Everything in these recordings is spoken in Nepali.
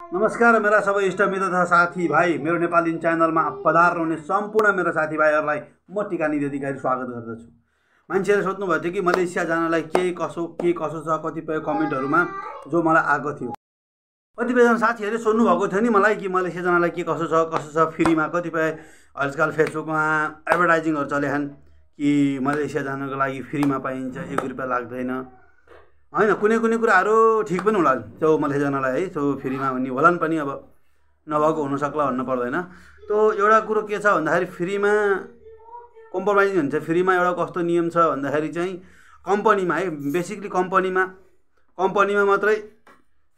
नमस्कार मेरा सबै मित्र तथा साथीभाइ मेरो नेपाली च्यानलमा पधार्नुहुने सम्पूर्ण मेरा साथीभाइहरूलाई म टिका निधि अधिकारी स्वागत गर्दछु मान्छेहरूले सोध्नुभएको थियो कि मलेसिया जानलाई के कसो के कसो छ कतिपय कमेन्टहरूमा जो मलाई आएको थियो कतिपयजना साथीहरूले सोध्नुभएको थियो नि मलाई कि मलेसिया जानलाई के कसो छ कसो छ फ्रीमा कतिपय आजकल फेसबुकमा एडभर्टाइजिङहरू चले कि मलेसिया जानको लागि फ्रीमा पाइन्छ एक रुपियाँ लाग्दैन होइन कुनै कुनै कुराहरू ठिक पनि होला त्यो मधेसजनालाई है त्यो फ्रीमा भन्ने होला पनि अब नभएको हुनसक्ला भन्नु पर्दैन त्यो एउटा कुरो के छ भन्दाखेरि फ्रीमा कम्प्रोमाइजिङ हुन्छ फ्रीमा एउटा कस्तो नियम छ भन्दाखेरि चाहिँ कम्पनीमा है बेसिकली कम्पनीमा कम्पनीमा मात्रै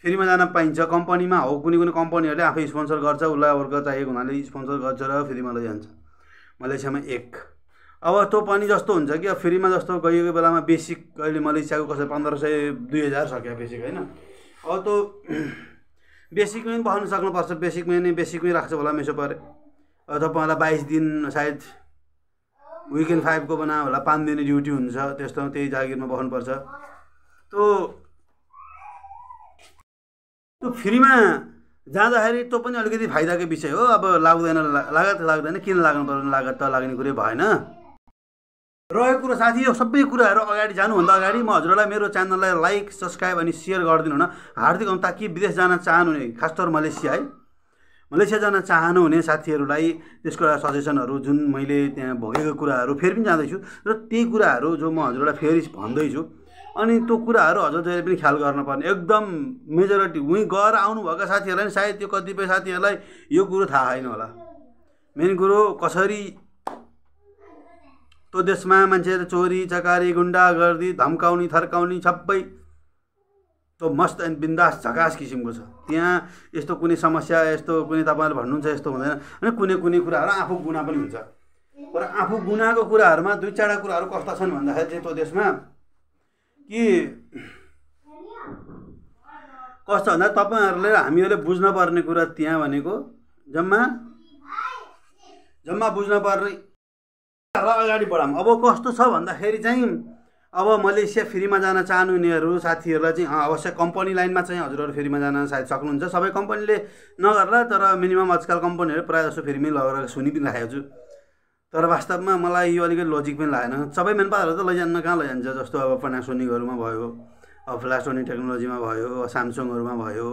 फ्रीमा जान पाइन्छ कम्पनीमा हो कुनै कुनै कम्पनीहरूले आफै स्पोन्सर गर्छ उसलाई वर्कर चाहिएको हुनाले स्पोन्सर गर्छ र फ्रीमा लैजान्छ मलेसियामा एक अब त्यो पनि जस्तो हुन्छ कि अब फ्रीमा जस्तो गएको बेलामा बेसिक अहिले मलेसियाको कसै पन्ध्र सय दुई हजार सक्यो बेसिक होइन अब त्यो बेसिकमै पनि पठाउनु सक्नुपर्छ बेसिकमै नै बेसिकमै राख्छ होला मेसो परे अब तपाईँलाई बाइस दिन सायद विकेन्ड फाइभको बना होला पाँच दिने ड्युटी हुन्छ त्यस्तो त्यही जागिरमा बस्नुपर्छ त्यो त्यो फ्रीमा जाँदाखेरि त्यो पनि अलिकति फाइदाको विषय हो अब लाग्दैन लागत लाग्दैन किन लाग्नु पर्ने लागत त लाग्ने कुरै भएन रहेको कुरो साथी यो सबै कुराहरू अगाडि जानुभन्दा अगाडि म हजुरहरूलाई मेरो च्यानललाई लाइक सब्सक्राइब अनि सेयर गरिदिनु हुन हार्दिक अन्त कि विदेश जान चाहनुहुने खास मलेसिया है मलेसिया जान चाहनुहुने साथीहरूलाई त्यसको एउटा सजेसनहरू जुन मैले त्यहाँ भोगेको कुराहरू फेरि पनि जाँदैछु र त्यही कुराहरू जो म हजुरहरूलाई फेरि भन्दैछु अनि त्यो कुराहरू हजुर जहिले पनि ख्याल गर्नुपर्ने एकदम मेजोरिटी उहीँ गएर आउनुभएका साथीहरूलाई सायद त्यो कतिपय साथीहरूलाई यो कुरो थाहा होइन होला मेन कुरो कसरी त्यो देशमा मान्छेहरू चोरी चकारी गुन्डागर्दी गर्दी धम्काउने थर्काउने सबै त्यो मस्त एन्ड बिन्दास झकास किसिमको छ त्यहाँ यस्तो कुनै समस्या यस्तो कुनै तपाईँहरूले भन्नुहुन्छ यस्तो हुँदैन होइन कुनै कुनै कुराहरू आफू गुना पनि हुन्छ र आफू गुनाको कुराहरूमा दुई चारवटा कुराहरू कस्ता छन् भन्दाखेरि चाहिँ त्यो देशमा कि कस्तो भन्दा तपाईँहरूले हामीहरूले बुझ्नपर्ने कुरा त्यहाँ भनेको जम्मा जम्मा बुझ्नपर्ने र अगाडि बढाउँ अब कस्तो छ भन्दाखेरि चाहिँ अब मलेसिया फ्रीमा जान चाहनुहुनेहरू साथीहरूलाई चाहिँ अवश्य कम्पनी लाइनमा चाहिँ हजुरहरू फ्रीमा जान सायद सक्नुहुन्छ सबै कम्पनीले नगर्ला तर मिनिमम आजकल कम्पनीहरू प्रायः जस्तो फ्रीमै लगेर सुनि पनि राखेको छु तर वास्तवमा मलाई यो अलिकति लजिक पनि लागेन सबै मेनपाहरू त लैजान्न कहाँ लैजान्छ जस्तो अब पनासोनिकहरूमा भयो अब फ्लासोनिक टेक्नोलोजीमा भयो स्यामसङहरूमा भयो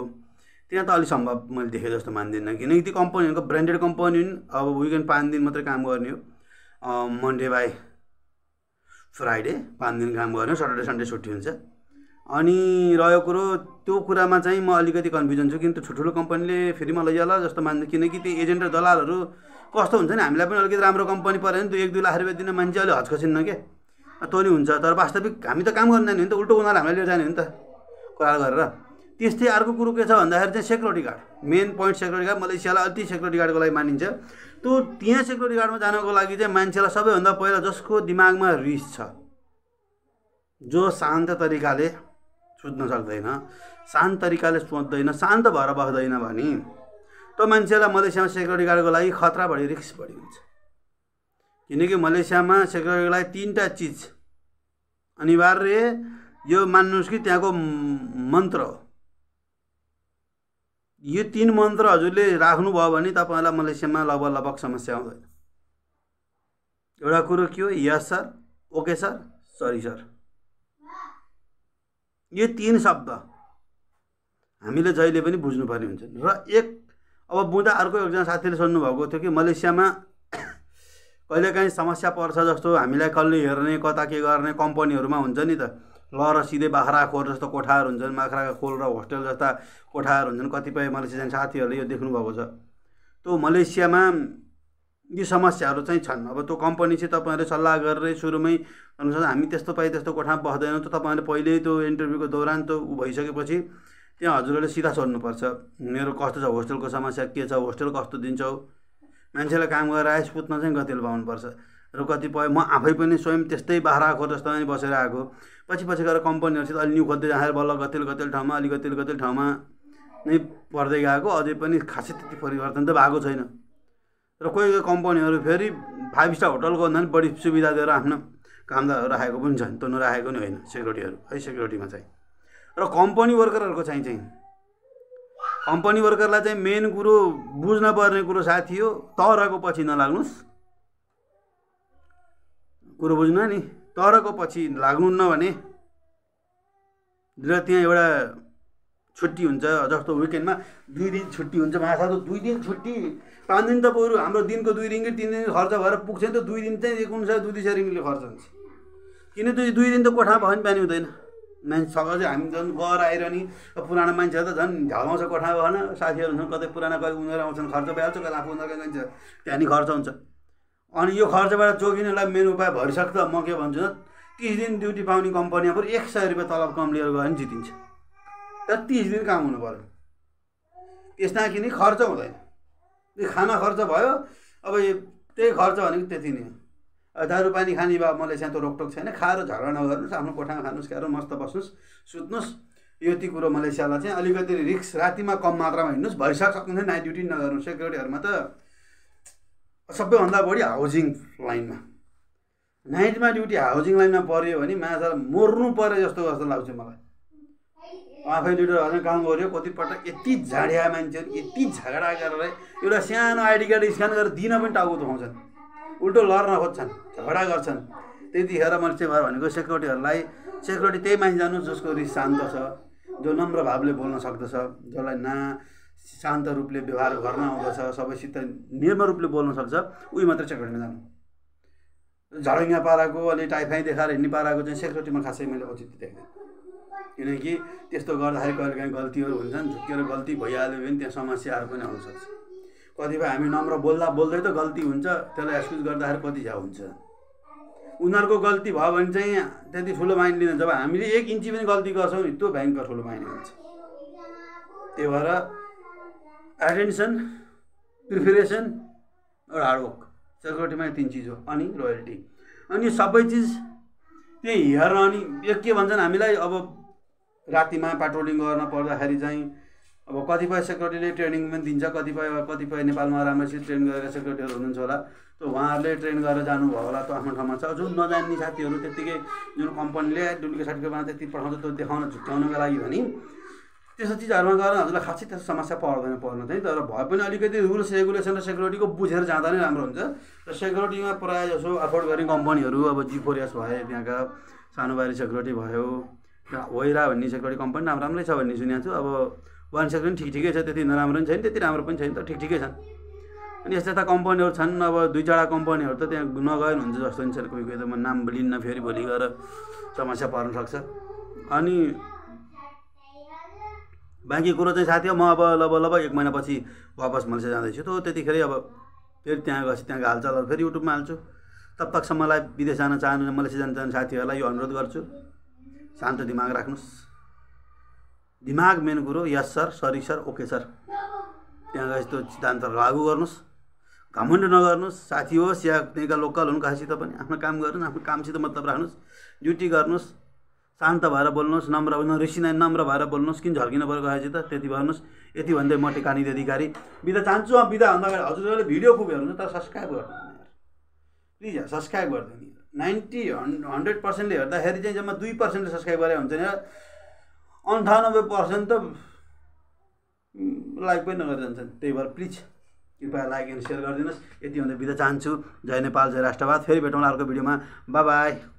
त्यहाँ त अलिक सम्भव मैले देखेँ जस्तो मान्दिनँ किनकि ती कम्पनीहरूको ब्रान्डेड कम्पनी अब विकेन्ड पाँच दिन मात्रै काम गर्ने हो मन्डे बाई फ्राइडे पाँच दिन काम गऱ्यो सटरडे सन्डे छुट्टी हुन्छ अनि रह्यो कुरो त्यो कुरामा चाहिँ म अलिकति कन्फ्युजन छु किन त्यो ठुल्ठुलो कम्पनीले फेरि म लैजाला जस्तो मान्छु किनकि त्यो एजेन्ट र दलालहरू कस्तो हुन्छ नि हामीलाई पनि अलिकति राम्रो कम्पनी पऱ्यो नि त्यो एक दुई लाख रुपियाँ दिने मान्छे अलिक हचकछिन्न के तँ नि हुन्छ तर वास्तविक हामी त काम गर्न जाने हो नि त उल्टो उनीहरू हामीलाई लिएर जाने हो नि त कुरा गरेर त्यस्तै अर्को कुरो के छ भन्दाखेरि चाहिँ security guard main point security guard मलेसियालाई अति सेक्युरिटी गार्डको लागि मानिन्छ त्यो त्यहाँ सेक्युरिटी गार्डमा जानको लागि चाहिँ मान्छेलाई सबैभन्दा पहिला जसको दिमागमा रिस छ जो शान्त तरिकाले सुत्न सक्दैन शान्त तरिकाले सोच्दैन शान्त भएर बस्दैन भने त्यो मान्छेलाई मलेसियामा सेक्युरिटी गार्डको लागि खतरा बढी रिस्क बढी हुन्छ किनकि मलेसियामा सेक्युरिटीको लागि तिनवटा चिज अनिवार्य यो मान्नुहोस् कि त्यहाँको मन्त्र हो यो तिन मन्त्र हजुरले राख्नुभयो भने तपाईँलाई मलेसियामा लगभग लगभग समस्या आउँदैन एउटा कुरो के हो yes sir okay sir sorry sir यो तिन शब्द हामीले जहिले पनि बुझ्नुपर्ने हुन्छ र एक अब बुँदा अर्को एकजना साथीले सोध्नुभएको थियो कि मलेसियामा कहिलेकाहीँ समस्या पर्छ जस्तो हामीलाई कसले हेर्ने कता के गर्ने कम्पनीहरूमा हुन्छ नि त ल र सिधै बाख्रा खोर जस्तो कोठाहरू हुन्छन् बाख्राका खोल र होस्टेल जस्ता कोठाहरू हुन्छन् कतिपय मलेसियन साथीहरूले यो देख्नुभएको छ त्यो मलेसियामा यी समस्याहरू चाहिँ छन् अब त्यो कम्पनी चाहिँ तपाईँहरूले सल्लाह गरेर सुरुमै अनुसार हामी त्यस्तो पाइ त्यस्तो कोठामा बस्दैनौँ त तपाईँहरूले पहिल्यै त्यो इन्टरभ्यूको दौरान त्यो भइसकेपछि त्यहाँ हजुरहरूले सिधा सोध्नुपर्छ मेरो कस्तो छ होस्टेलको समस्या के छ होस्टेल कस्तो दिन्छौ मान्छेलाई काम गरेर आइस पुत्न चाहिँ गतिलो पाउनुपर्छ र कतिपय म आफै पनि स्वयं त्यस्तै बाह्र आएको जस्तो पनि बसेर आएको पछि पछि गएर कम्पनीहरूसित अलि न्यु खोज्दै जाँदाखेरि बल्ल कतिले कतिले ठाउँमा अलिक कतिले कतिले ठाउँमा नै पर्दै गएको अझै पनि खासै त्यति परिवर्तन त भएको छैन र कोही कोही कम्पनीहरू फेरि फाइभ स्टार होटलको भन्दा पनि बढी सुविधा दिएर आफ्नो कामदारहरू राखेको पनि छन् त्यो नराखेको नि होइन सेक्युरिटीहरू है सेक्युरिटीमा चाहिँ र कम्पनी वर्करहरूको चाहिँ चाहिँ कम्पनी वर्करलाई चाहिँ मेन कुरो बुझ्न पर्ने कुरो साथी हो तरको पछि नलाग्नुहोस् कुरो बुझ्नु नि तरको पछि लाग्नुहुन्न भने र त्यहाँ एउटा छुट्टी हुन्छ जस्तो विकेन्डमा दुई दिन छुट्टी हुन्छ त दुई दिन छुट्टी पाँच दिन त बरु हाम्रो दिनको दुई कि तिन दिन खर्च भएर पुग्छ नि त दुई दिन चाहिँ एक हुन्छ दुई दुई सय खर्च हुन्छ किन दुई दुई दिन त कोठामा भयो पनि पानी हुँदैन मान्छे सक चाहिँ हामी झन् गएर नि पुरानो मान्छेहरू त झन् झगाउँछ कोठामा भएन साथीहरू हुन्छन् कतै पुरानो कहिले उनीहरू आउँछन् खर्च भइहाल्छ कहिले आफू उनीहरू मान्छे त्यहाँ नि खर्च हुन्छ अनि यो खर्चबाट जोगिनेलाई मेन उपाय भइसक्छ म के भन्छु तिस दिन ड्युटी पाउने कम्पनीमा बरु एक सय रुपियाँ तलब कम लिएर गयो भने जितिन्छ र तिस दिन काम हुनु पऱ्यो त्यसमा किनकि खर्च हुँदैन खाना खर्च भयो अब त्यही खर्च भनेको त्यति नै हो दारू पानी खाने भए मलेसिया त रोकटोक छैन खाएर झगडा नगर्नुहोस् आफ्नो कोठामा खानुहोस् खाएर मस्त बस्नुहोस् सुत्नुहोस् यो ती कुरो मलेसियालाई चाहिँ अलिकति रिक्स रातिमा कम मात्रामा हिँड्नुहोस् सक्नुहुन्छ नाइट ड्युटी नगर्नु सेक्युरिटीहरूमा त सबैभन्दा बढी हाउजिङ लाइनमा नाइटमा ड्युटी हाउजिङ लाइनमा पऱ्यो भने माछा मर्नु पऱ्यो जस्तो जस्तो लाग्छ मलाई आफै ड्युटी अझै काम गऱ्यो कतिपल्ट यति झाडिया मान्छेहरू यति झगडा गरेर एउटा सानो आइडी कार्ड स्क्यान गरेर दिन पनि टाउको दुखाउँछन् उल्टो लड्न खोज्छन् झगडा गर्छन् त्यतिखेर मैले चाहिँ भएर भनेको सेक्युरिटीहरूलाई सेक्युरिटी त्यही मान्छे जानु जसको रिस शान्त छ जो नम्र भावले बोल्न सक्दछ जसलाई ना शान्त रूपले व्यवहार गर्न आउँदछ सबैसित नियम रूपले बोल्न सक्छ उही मात्र सेक्रेटरीमा जानु झडङ्गा पाराको अलि टाइफाइ देखाएर हिँड्ने पाराको चाहिँ सेक्युरिटीमा खासै मैले औचित्य देख्दैन किनकि त्यस्तो गर्दाखेरि कहिले काहीँ गल्तीहरू हुन्छन् झुक्किएर गल्ती भइहाल्यो भने त्यहाँ समस्याहरू पनि आउनसक्छ कतिपय हामी नम्र बोल्दा बोल्दै त गल्ती हुन्छ त्यसलाई एक्सक्युज गर्दाखेरि कति झ्या हुन्छ उनीहरूको गल्ती भयो भने चाहिँ त्यति ठुलो माइन्ड लिँदैन जब हामीले एक इन्ची पनि गल्ती गर्छौँ नि त्यो भयङ्कर ठुलो माइन्ड हुन्छ त्यही भएर एटेन्सन प्रिपेरेसन एउटा हार्डवर्क सेक्युरिटीमा तिन चिज हो अनि रोयल्टी अनि यो सबै चिज त्यही हेर्न अनि यो के भन्छन् हामीलाई अब रातिमा पेट्रोलिङ गर्न पर्दाखेरि चाहिँ अब कतिपय सेक्युरिटीले ट्रेनिङ पनि दिन्छ कतिपय कतिपय नेपालमा राम्रोसित ट्रेन गरेर सेक्युरिटीहरू हुनुहुन्छ होला त्यो उहाँहरूले ट्रेन गरेर जानुभयो होला त आफ्नो ठाउँमा छ जुन नजान्ने साथीहरू त्यत्तिकै जुन कम्पनीले डुप्लिकेट सर्टिफिकेटमा त्यति पठाउँछ त्यो देखाउन झुक्क्याउनुको लागि भने त्यस्तो चिजहरूमा गएर हजुरलाई खासै त्यस्तो समस्या पर्दैन पर्न चाहिँ तर भए पनि अलिकति रुल्स रेगुलेसन र सेक्युरिटीको बुझेर जाँदा नै राम्रो हुन्छ र सेक्युरिटीमा प्रायः जसो अफोर्ड गर्ने कम्पनीहरू अब जी भए त्यहाँका सानो बारी सेक्युरिटी भयो होइरा भन्ने सेक्युरिटी कम्पनी राम्रो राम्रै छ भन्ने सुनेको छु अब वान सेक्युरिटी ठिक ठिकै छ त्यति नराम्रो पनि छैन त्यति राम्रो पनि छैन त ठिक ठिकै छन् अनि यस्ता यस्ता कम्पनीहरू छन् अब दुई चारवटा कम्पनीहरू त त्यहाँ नगएर हुन्छ जस्तो नि कोही कोही त म नाम लिन्न फेरि भोलि गएर समस्या पर्न सक्छ अनि बाँकी कुरो चाहिँ साथी हो म अब लब लब एक महिनापछि वापस मलेसिया जाँदैछु त त्यतिखेर अब फेरि त्यहाँ गएपछि त्यहाँको हालचालहरू फेरि युट्युबमा हाल्छु तब मलाई विदेश जान चाहनु मलेसिया जान चाहनु साथीहरूलाई यो अनुरोध गर्छु शान्त दिमाग राख्नुहोस् दिमाग मेन कुरो yes sir sorry sir okay sir त्यहाँ गएपछि त्यो सिद्धान्तहरू लागु गर्नुहोस् घमण्ड नगर्नुहोस् साथी होस् या त्यहाँका लोकल हुन् कहाँसित पनि आफ्नो काम गर्नु आफ्नो कामसित मतलब राख्नुहोस् ड्युटी गर्नुहोस् शान्त भएर बोल्नुहोस् नम्र ऋषि नै नम्र भएर बोल्नुहोस् किन झर्किनु पऱ्यो गएपछि त त्यति भन्नुहोस् यति भन्दै म टिकानिधि अधिकारी बिदा चाहन्छु अब बिदा भन्दा अगाडि हजुरहरूले भिडियो खुब हेर्नु तर सब्सक्राइब गरिदिनु प्लिज सब्सक्राइब गरिदिनु नाइन्टी हन्ड्रेड पर्सेन्टले हेर्दाखेरि चाहिँ जम्मा दुई पर्सेन्टले सब्सक्राइब गरे हुन्छ नि अन्ठानब्बे पर्सेन्ट त लाइक पनि नगरेर जान्छन् त्यही भएर प्लिज कृपया लाइक एन्ड सेयर गरिदिनुहोस् यति भन्दा बिदा चाहन्छु जय नेपाल जय राष्ट्रवाद फेरि भेटौँला अर्को भिडियोमा बाई